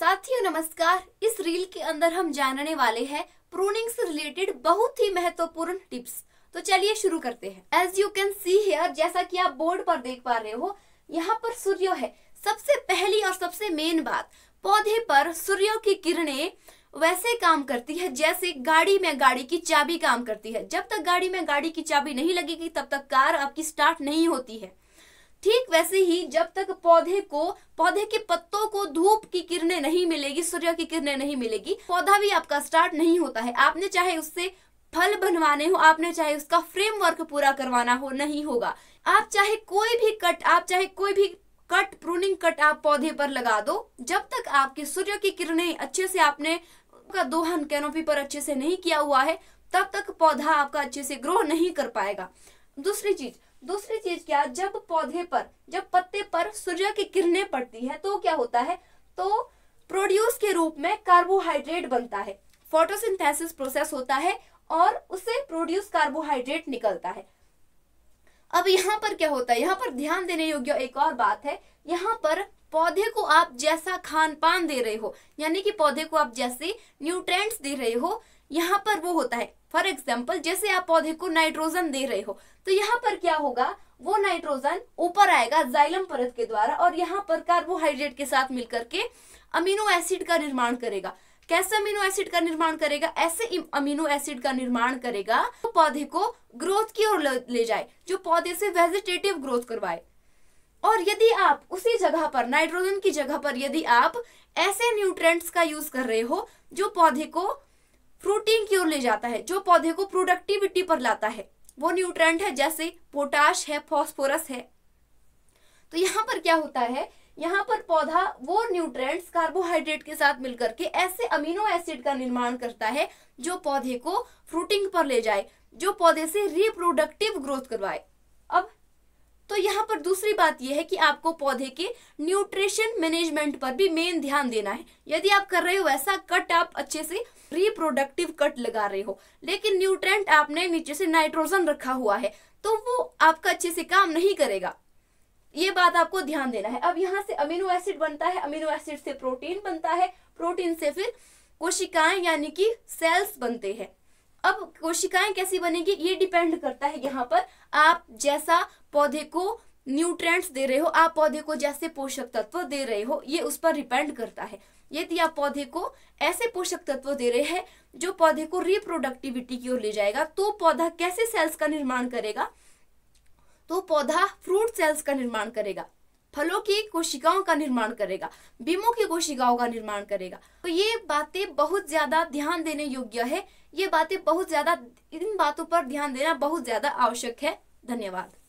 साथियों नमस्कार इस रील के अंदर हम जानने वाले हैं प्रूनिंग से रिलेटेड बहुत ही महत्वपूर्ण टिप्स तो चलिए शुरू करते हैं as you can see here जैसा कि आप बोर्ड पर देख पा रहे हो यहाँ पर सूर्य है सबसे पहली और सबसे मेन बात पौधे पर सूर्य की किरणें वैसे काम करती है जैसे गाड़ी में गाड़ी की चाबी काम करती है जब तक गाड़ी में गाड़ी की चाबी नहीं लगेगी तब तक कार आपकी स्टार्ट नहीं होती है ठीक वैसे ही जब तक पौधे को पौधे के पत्तों को धूप की किरणें नहीं मिलेगी सूर्य की किरणें नहीं मिलेगी पौधा भी आपका स्टार्ट नहीं होता है आपने चाहे उससे फल बनवाने हो आपने चाहे उसका फ्रेमवर्क पूरा करवाना हो नहीं होगा आप चाहे कोई भी कट आप चाहे कोई भी कट प्रूनिंग कट आप पौधे पर लगा दो जब तक आपके सूर्य की किरणें अच्छे से आपने का दोहन कैनोपी पर अच्छे से नहीं किया हुआ है तब तक पौधा आपका अच्छे से ग्रो नहीं कर पाएगा दूसरी चीज दूसरी चीज क्या जब पौधे पर जब पत्ते पर सूर्य की किरणें पड़ती है तो क्या होता है तो प्रोड्यूस के रूप में कार्बोहाइड्रेट बनता है फोटोसिंथेसिस प्रोसेस होता है और उससे प्रोड्यूस कार्बोहाइड्रेट निकलता है अब यहाँ पर क्या होता है यहाँ पर ध्यान देने योग्य एक और बात है यहाँ पर पौधे को आप जैसा खान पान दे रहे हो यानी कि पौधे को आप जैसे न्यूट्रेंट्स दे रहे हो यहाँ पर वो होता है फॉर एग्जाम्पल जैसे आप पौधे को नाइट्रोजन दे रहे हो तो यहाँ पर क्या होगा वो नाइट्रोजन ऊपर आएगा जाइलम परत के द्वारा और यहाँ पर कार्बोहाइड्रेट के साथ मिलकर के अमीनो एसिड का निर्माण करेगा कैसे अमीनो एसिड का निर्माण करेगा ऐसे अमीनो एसिड का निर्माण करेगा तो पौधे को ग्रोथ की ओर ले जाए जो पौधे से वेजिटेटिव ग्रोथ करवाए और यदि आप उसी जगह पर नाइट्रोजन की जगह पर यदि आप ऐसे न्यूट्रेंट्स का यूज कर रहे हो जो पौधे को प्रोटीन की ओर ले जाता है जो पौधे को प्रोडक्टिविटी पर लाता है वो न्यूट्रेंट है जैसे पोटाश है फॉस्फोरस है तो यहाँ पर क्या होता है यहाँ पर पौधा वो न्यूट्रेंट्स कार्बोहाइड्रेट के साथ मिलकर के ऐसे अमीनो एसिड का निर्माण करता है जो पौधे को फ्रूटिंग पर ले जाए जो पौधे से रिप्रोडक्टिव ग्रोथ करवाए अब तो यहाँ पर दूसरी बात यह है कि आपको पौधे के न्यूट्रिशन मैनेजमेंट पर भी मेन ध्यान देना है यदि आप कर रहे हो ऐसा कट आप अच्छे से रिप्रोडक्टिव कट लगा रहे हो लेकिन न्यूट्रेंट आपने नीचे से नाइट्रोजन रखा हुआ है तो वो आपका अच्छे से काम नहीं करेगा ये बात आपको ध्यान देना है अब यहाँ से अमीनो एसिड बनता है अमीनो एसिड से प्रोटीन बनता है प्रोटीन से फिर कोशिकाएं यानी कि सेल्स बनते हैं अब कोशिकाएं कैसी बनेगी ये डिपेंड करता है यहाँ पर आप जैसा पौधे को न्यूट्रेंट्स दे रहे हो आप पौधे को जैसे पोषक तत्व दे रहे हो ये उस पर डिपेंड करता है यदि आप पौधे को ऐसे पोषक तत्व दे रहे हैं जो पौधे को रिप्रोडक्टिविटी की ओर ले जाएगा तो पौधा कैसे सेल्स का निर्माण करेगा तो पौधा फ्रूट सेल्स का निर्माण करेगा फलों की कोशिकाओं का निर्माण करेगा बीमों की कोशिकाओं का निर्माण करेगा तो ये बातें बहुत ज्यादा ध्यान देने योग्य है ये बातें बहुत ज्यादा इन बातों पर ध्यान देना बहुत ज्यादा आवश्यक है धन्यवाद